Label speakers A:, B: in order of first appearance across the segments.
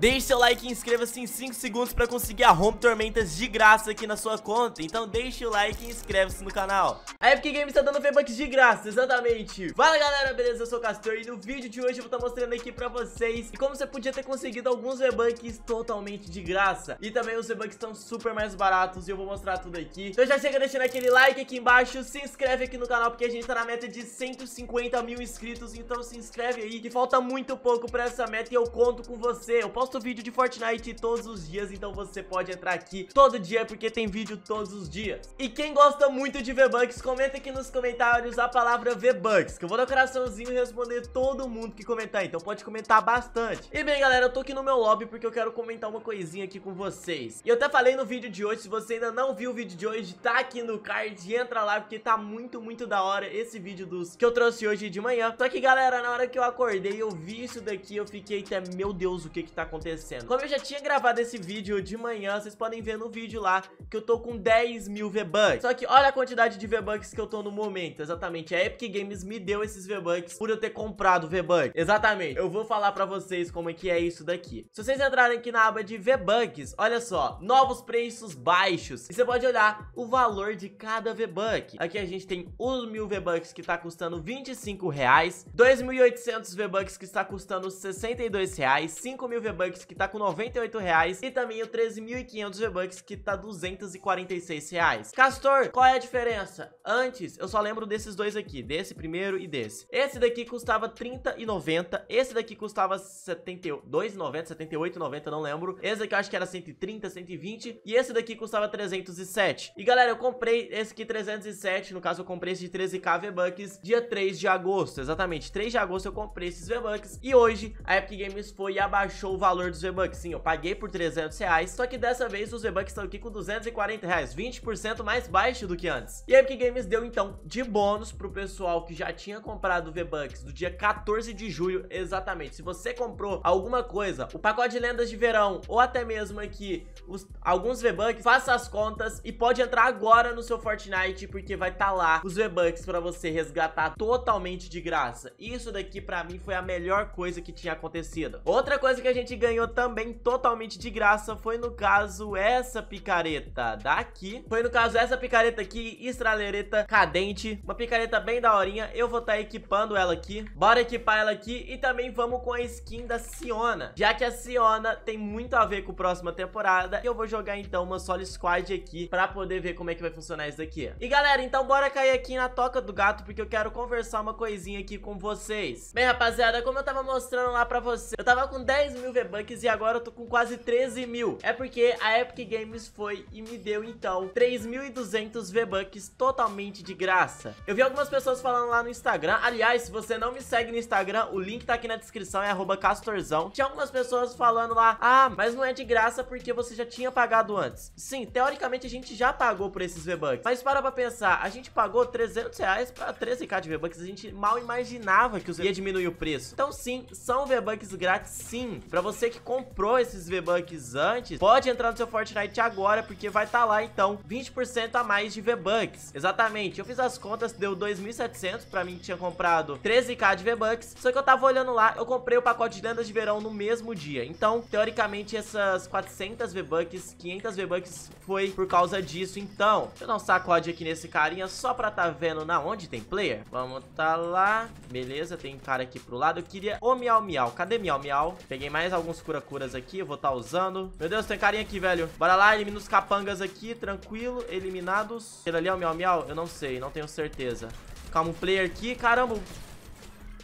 A: Deixe seu like e inscreva-se em 5 segundos pra conseguir a Home Tormentas de graça aqui na sua conta. Então deixe o like e inscreve-se no canal. A Epic Games tá dando V-Bucks de graça, exatamente. Fala galera, beleza? Eu sou o Castor e no vídeo de hoje eu vou estar tá mostrando aqui pra vocês como você podia ter conseguido alguns V-Bucks totalmente de graça. E também os V-Bucks estão super mais baratos e eu vou mostrar tudo aqui. Então já chega deixando aquele like aqui embaixo, se inscreve aqui no canal porque a gente tá na meta de 150 mil inscritos. Então se inscreve aí que falta muito pouco pra essa meta e eu conto com você. Eu posso posto vídeo de Fortnite todos os dias, então você pode entrar aqui todo dia porque tem vídeo todos os dias. E quem gosta muito de V-Bucks, comenta aqui nos comentários a palavra V-Bucks, que eu vou dar um coraçãozinho e responder todo mundo que comentar, então pode comentar bastante. E bem, galera, eu tô aqui no meu lobby porque eu quero comentar uma coisinha aqui com vocês. E eu até falei no vídeo de hoje, se você ainda não viu o vídeo de hoje, tá aqui no card, entra lá porque tá muito, muito da hora esse vídeo dos que eu trouxe hoje de manhã. Só que, galera, na hora que eu acordei, eu vi isso daqui, eu fiquei até, meu Deus, o que que tá acontecendo? acontecendo. Como eu já tinha gravado esse vídeo de manhã, vocês podem ver no vídeo lá que eu tô com 10 mil V-Bucks. Só que olha a quantidade de V-Bucks que eu tô no momento, exatamente. A Epic Games me deu esses V-Bucks por eu ter comprado V-Bucks. Exatamente. Eu vou falar pra vocês como é que é isso daqui. Se vocês entrarem aqui na aba de V-Bucks, olha só, novos preços baixos. E você pode olhar o valor de cada V-Buck. Aqui a gente tem os mil V-Bucks que tá custando 25 reais, 2.800 V-Bucks que está custando 62 reais, 5 mil V-Bucks V-Bucks, que tá com 98 reais, e também o 13.500 V-Bucks, que tá 246 reais. Castor, qual é a diferença? Antes, eu só lembro desses dois aqui, desse primeiro e desse. Esse daqui custava 30,90, esse daqui custava 72,90, 78,90, não lembro. Esse daqui eu acho que era 130, 120, e esse daqui custava 307. E galera, eu comprei esse aqui 307, no caso eu comprei esse de 13k V-Bucks, dia 3 de agosto, exatamente, 3 de agosto eu comprei esses V-Bucks, e hoje a Epic Games foi e abaixou o valor valor dos V-Bucks. Sim, eu paguei por 300 reais, só que dessa vez os V-Bucks estão aqui com 240 reais, 20% mais baixo do que antes. E a Epic Games deu, então, de bônus pro pessoal que já tinha comprado V-Bucks do dia 14 de julho, exatamente. Se você comprou alguma coisa, o pacote de lendas de verão, ou até mesmo aqui os, alguns V-Bucks, faça as contas e pode entrar agora no seu Fortnite, porque vai estar tá lá os V-Bucks pra você resgatar totalmente de graça. Isso daqui, pra mim, foi a melhor coisa que tinha acontecido. Outra coisa que a gente ganhou também totalmente de graça foi, no caso, essa picareta daqui. Foi, no caso, essa picareta aqui, estralereta cadente. Uma picareta bem daorinha. Eu vou estar tá equipando ela aqui. Bora equipar ela aqui e também vamos com a skin da Siona. Já que a Siona tem muito a ver com a próxima temporada, eu vou jogar, então, uma solo squad aqui pra poder ver como é que vai funcionar isso daqui. E, galera, então bora cair aqui na toca do gato porque eu quero conversar uma coisinha aqui com vocês. Bem, rapaziada, como eu tava mostrando lá pra você, eu tava com 10 mil VB Pokébucks e agora eu tô com quase 13 mil. É porque a Epic Games foi e me deu, então, 3.200 V-Bucks totalmente de graça. Eu vi algumas pessoas falando lá no Instagram. Aliás, se você não me segue no Instagram, o link tá aqui na descrição, é castorzão. Tinha algumas pessoas falando lá, ah, mas não é de graça porque você já tinha pagado antes. Sim, teoricamente a gente já pagou por esses V-Bucks. Mas para pra pensar, a gente pagou 300 reais pra 13k de V-Bucks. A gente mal imaginava que ia diminuir o preço. Então sim, são V-Bucks grátis sim, pra você você que comprou esses V-Bucks antes, pode entrar no seu Fortnite agora, porque vai estar tá lá, então, 20% a mais de V-Bucks. Exatamente, eu fiz as contas, deu 2.700 pra mim que tinha comprado 13k de V-Bucks, só que eu tava olhando lá, eu comprei o pacote de lendas de verão no mesmo dia. Então, teoricamente, essas 400 V-Bucks, 500 V-Bucks foi por causa disso. Então, deixa eu dar um sacode aqui nesse carinha só pra tá vendo na onde tem player. Vamos tá lá. Beleza, tem cara aqui pro lado. Eu queria o miau miau. Cadê miau miau? Peguei mais algum alguns curacuras aqui, eu vou estar tá usando. Meu Deus, tem carinha aqui, velho. Bora lá, elimina os capangas aqui, tranquilo, eliminados. Aquele ali é o miau miau? Eu não sei, não tenho certeza. Calma, um player aqui. Caramba,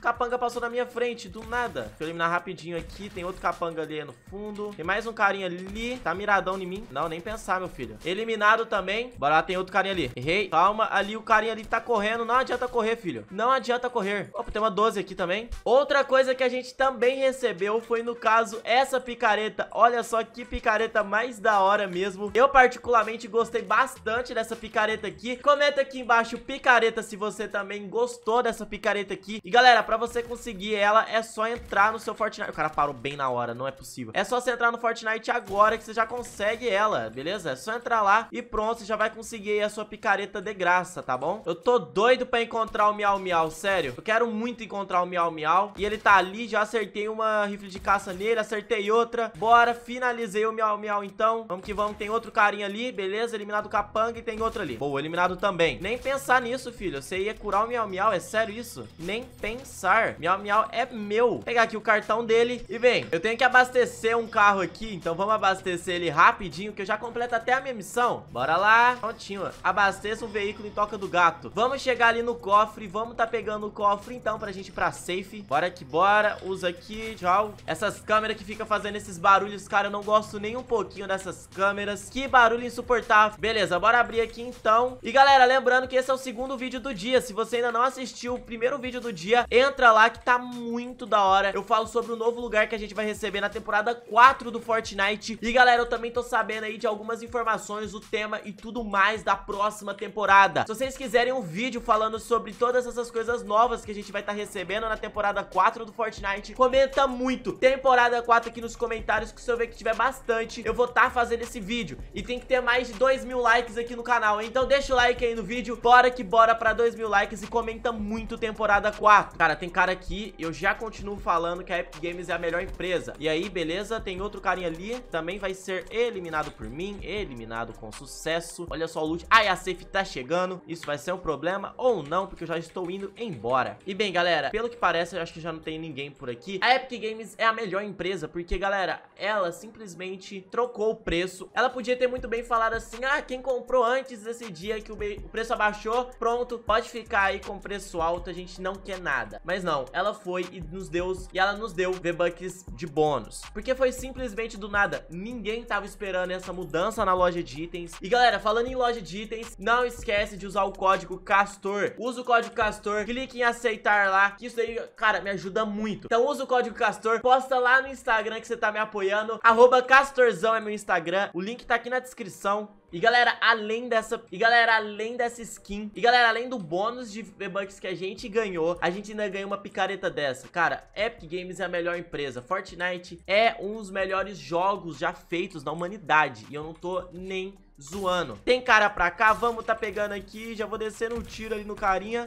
A: capanga passou na minha frente, do nada. Deixa eu eliminar rapidinho aqui. Tem outro capanga ali no fundo. Tem mais um carinha ali. Tá miradão em mim. Não, nem pensar, meu filho. Eliminado também. Bora lá, tem outro carinha ali. Errei. Calma, ali o carinha ali tá correndo. Não adianta correr, filho. Não adianta correr. Opa, tem uma 12 aqui também. Outra coisa que a gente também recebeu foi, no caso, essa picareta. Olha só que picareta mais da hora mesmo. Eu, particularmente, gostei bastante dessa picareta aqui. Comenta aqui embaixo, picareta, se você também gostou dessa picareta aqui. E, galera, pra Pra você conseguir ela, é só entrar no seu Fortnite. O cara parou bem na hora, não é possível. É só você entrar no Fortnite agora que você já consegue ela, beleza? É só entrar lá e pronto, você já vai conseguir aí a sua picareta de graça, tá bom? Eu tô doido pra encontrar o Miau Miau, sério. Eu quero muito encontrar o Miau Miau. E ele tá ali, já acertei uma rifle de caça nele, acertei outra. Bora, finalizei o Miau Miau então. Vamos que vamos, tem outro carinha ali, beleza? Eliminado o capanga e tem outro ali. Boa, eliminado também. Nem pensar nisso, filho. Você ia curar o Miau Miau, é sério isso? Nem pensar pensar. Miau Miau é meu. Vou pegar aqui o cartão dele e vem. Eu tenho que abastecer um carro aqui, então vamos abastecer ele rapidinho, que eu já completo até a minha missão. Bora lá. Prontinho. Abasteça o veículo em Toca do Gato. Vamos chegar ali no cofre, vamos tá pegando o cofre então pra gente ir pra safe. Bora que bora. Usa aqui, tchau. Essas câmeras que fica fazendo esses barulhos, cara, eu não gosto nem um pouquinho dessas câmeras. Que barulho insuportável. Beleza, bora abrir aqui então. E galera, lembrando que esse é o segundo vídeo do dia. Se você ainda não assistiu o primeiro vídeo do dia, entra Entra lá que tá muito da hora. Eu falo sobre o novo lugar que a gente vai receber na temporada 4 do Fortnite. E galera, eu também tô sabendo aí de algumas informações, o tema e tudo mais da próxima temporada. Se vocês quiserem um vídeo falando sobre todas essas coisas novas que a gente vai estar tá recebendo na temporada 4 do Fortnite, comenta muito. Temporada 4 aqui nos comentários que se eu ver que tiver bastante, eu vou estar tá fazendo esse vídeo. E tem que ter mais de 2 mil likes aqui no canal, hein? Então deixa o like aí no vídeo, bora que bora pra 2 mil likes e comenta muito temporada 4. Cara, tem cara aqui, eu já continuo falando que a Epic Games é a melhor empresa. E aí, beleza, tem outro carinha ali, também vai ser eliminado por mim, eliminado com sucesso. Olha só o loot. Ah, e a safe tá chegando. Isso vai ser um problema ou não, porque eu já estou indo embora. E bem, galera, pelo que parece, eu acho que já não tem ninguém por aqui. A Epic Games é a melhor empresa, porque, galera, ela simplesmente trocou o preço. Ela podia ter muito bem falado assim, ah, quem comprou antes desse dia que o, o preço abaixou, pronto, pode ficar aí com preço alto, a gente não quer nada. Mas não, ela foi e nos deu, e ela nos deu V-Bucks de bônus. Porque foi simplesmente do nada, ninguém tava esperando essa mudança na loja de itens. E galera, falando em loja de itens, não esquece de usar o código CASTOR. Usa o código CASTOR, clique em aceitar lá, que isso aí cara, me ajuda muito. Então usa o código CASTOR, posta lá no Instagram que você tá me apoiando, arroba castorzão é meu Instagram, o link tá aqui na descrição. E galera, além dessa... E galera, além dessa skin... E galera, além do bônus de V-Bucks que a gente ganhou, a gente ainda ganhou uma picareta dessa. Cara, Epic Games é a melhor empresa. Fortnite é um dos melhores jogos já feitos na humanidade. E eu não tô nem zoando. Tem cara pra cá, vamos tá pegando aqui. Já vou descendo um tiro ali no carinha.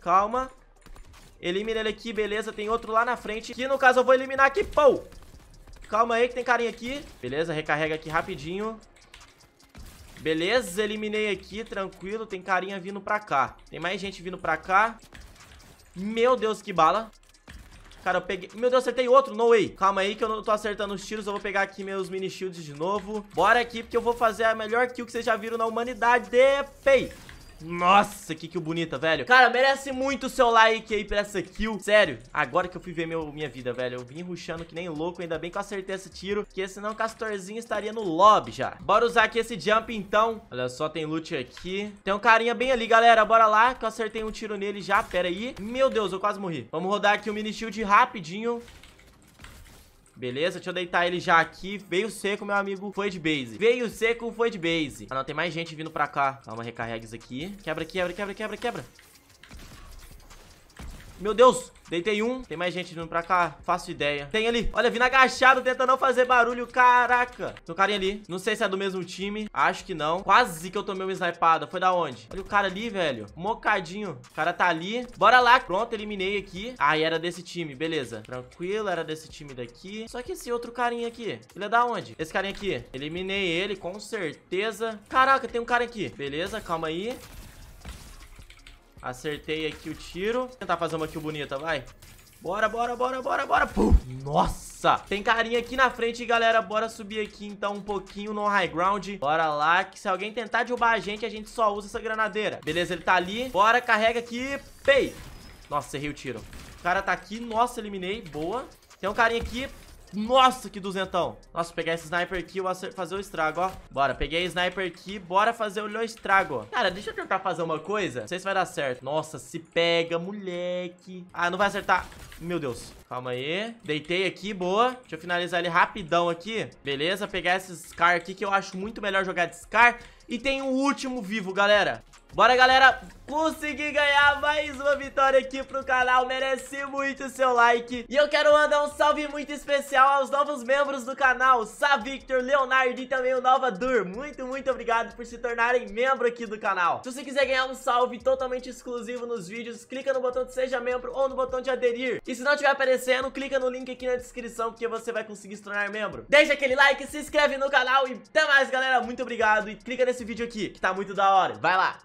A: Calma. Elimina ele aqui, beleza. Tem outro lá na frente. Que no caso eu vou eliminar aqui, Pou! Calma aí que tem carinha aqui. Beleza, recarrega aqui rapidinho. Beleza, eliminei aqui, tranquilo. Tem carinha vindo pra cá. Tem mais gente vindo pra cá. Meu Deus, que bala. Cara, eu peguei... Meu Deus, acertei outro, no way. Calma aí que eu não tô acertando os tiros. Eu vou pegar aqui meus mini shields de novo. Bora aqui, porque eu vou fazer a melhor kill que vocês já viram na humanidade. Pei! Nossa, que kill bonita, velho. Cara, merece muito o seu like aí pra essa kill. Sério, agora que eu fui ver meu, minha vida, velho. Eu vim ruxando que nem louco, ainda bem que eu acertei esse tiro. Porque senão o Castorzinho estaria no lobby já. Bora usar aqui esse jump, então. Olha só, tem loot aqui. Tem um carinha bem ali, galera. Bora lá, que eu acertei um tiro nele já. Pera aí. Meu Deus, eu quase morri. Vamos rodar aqui o mini shield rapidinho. Beleza, deixa eu deitar ele já aqui. Veio seco, meu amigo. Foi de base. Veio seco, foi de base. Ah, não, tem mais gente vindo pra cá. Calma, recarrega isso aqui. Quebra, quebra, quebra, quebra, quebra. Meu Deus, deitei um. Tem mais gente vindo pra cá, faço ideia. Tem ali. Olha, vindo agachado, tenta não fazer barulho. Caraca. Tem um carinha ali. Não sei se é do mesmo time. Acho que não. Quase que eu tomei uma snipada. Foi da onde? Olha o cara ali, velho. Mocadinho. O cara tá ali. Bora lá. Pronto, eliminei aqui. Ah, era desse time. Beleza. Tranquilo, era desse time daqui. Só que esse outro carinha aqui, ele é da onde? Esse carinha aqui. Eliminei ele, com certeza. Caraca, tem um cara aqui. Beleza, calma aí. Acertei aqui o tiro. Vou tentar fazer uma kill bonita, vai. Bora, bora, bora, bora, bora. Pum. Nossa! Tem carinha aqui na frente, galera. Bora subir aqui, então, um pouquinho no high ground. Bora lá, que se alguém tentar derrubar a gente, a gente só usa essa granadeira. Beleza, ele tá ali. Bora, carrega aqui. Pei! Nossa, errei o tiro. O cara tá aqui. Nossa, eliminei. Boa. Tem um carinha aqui. Nossa, que duzentão. Nossa, pegar esse sniper aqui, e fazer o estrago, ó. Bora, peguei a sniper aqui, bora fazer o meu estrago, Cara, deixa eu tentar fazer uma coisa. Não sei se vai dar certo. Nossa, se pega, moleque. Ah, não vai acertar. Meu Deus. Calma aí. Deitei aqui, boa. Deixa eu finalizar ele rapidão aqui. Beleza, pegar esse Scar aqui, que eu acho muito melhor jogar de Scar. E tem um último vivo, galera. Bora, galera, conseguir ganhar mais uma vitória aqui pro canal. Merece muito o seu like. E eu quero mandar um salve muito especial aos novos membros do canal. Sa Victor, Leonardo e também o Nova Dur. Muito, muito obrigado por se tornarem membro aqui do canal. Se você quiser ganhar um salve totalmente exclusivo nos vídeos, clica no botão de seja membro ou no botão de aderir. E se não estiver aparecendo, clica no link aqui na descrição que você vai conseguir se tornar membro. Deixa aquele like, se inscreve no canal e até mais, galera. Muito obrigado e clica nesse vídeo aqui que tá muito da hora. Vai lá!